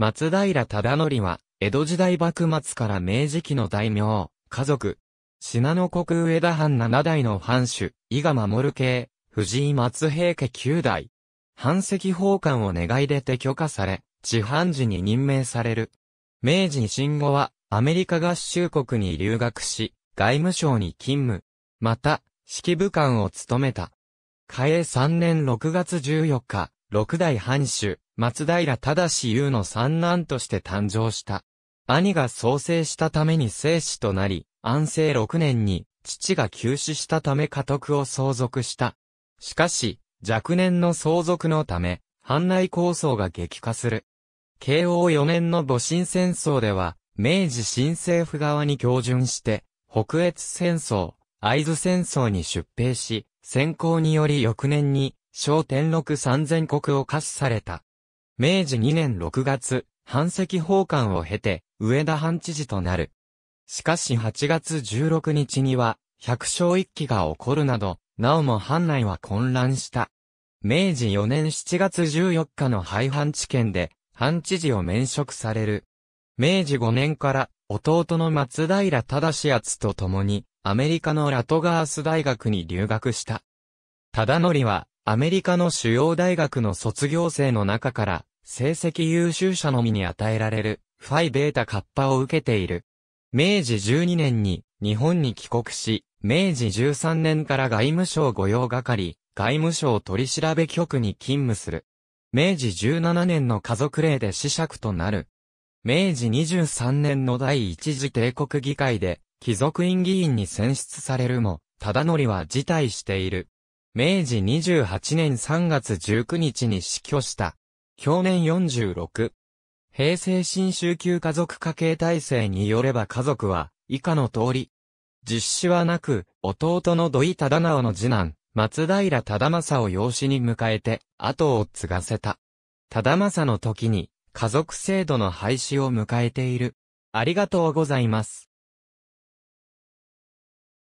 松平忠則は、江戸時代幕末から明治期の大名、家族、信濃国上田藩七代の藩主、伊賀守系、藤井松平家九代。藩籍奉還を願い出て許可され、地藩時に任命される。明治維新後は、アメリカ合衆国に留学し、外務省に勤務。また、指揮部官を務めた。嘉永3年6月14日、六代藩主、松平忠優の三男として誕生した。兄が創生したために生死となり、安政六年に、父が急死したため家督を相続した。しかし、若年の相続のため、藩内抗争が激化する。慶応四年の戊辰戦争では、明治新政府側に標準して、北越戦争、会津戦争に出兵し、先行により翌年に小天禄三千国を課しされた。明治2年6月、反赤奉還を経て、上田藩知事となる。しかし8月16日には、百姓一揆が起こるなど、なおも藩内は混乱した。明治4年7月14日の廃藩置県で、藩知事を免職される。明治5年から、弟の松平忠奴と共に、アメリカのラトガース大学に留学した。忠則は、アメリカの主要大学の卒業生の中から、成績優秀者のみに与えられる、ファイベータカッパを受けている。明治12年に、日本に帰国し、明治13年から外務省御用係、外務省取調局に勤務する。明治17年の家族令で死釈となる。明治23年の第一次帝国議会で、貴族院議員に選出されるも、忠則は辞退している。明治28年3月19日に死去した。去年46。平成新宗級家族家系体制によれば家族は、以下の通り。実子はなく、弟の土井忠直の次男、松平忠政を養子に迎えて、後を継がせた。忠政の時に、家族制度の廃止を迎えている。ありがとうございます。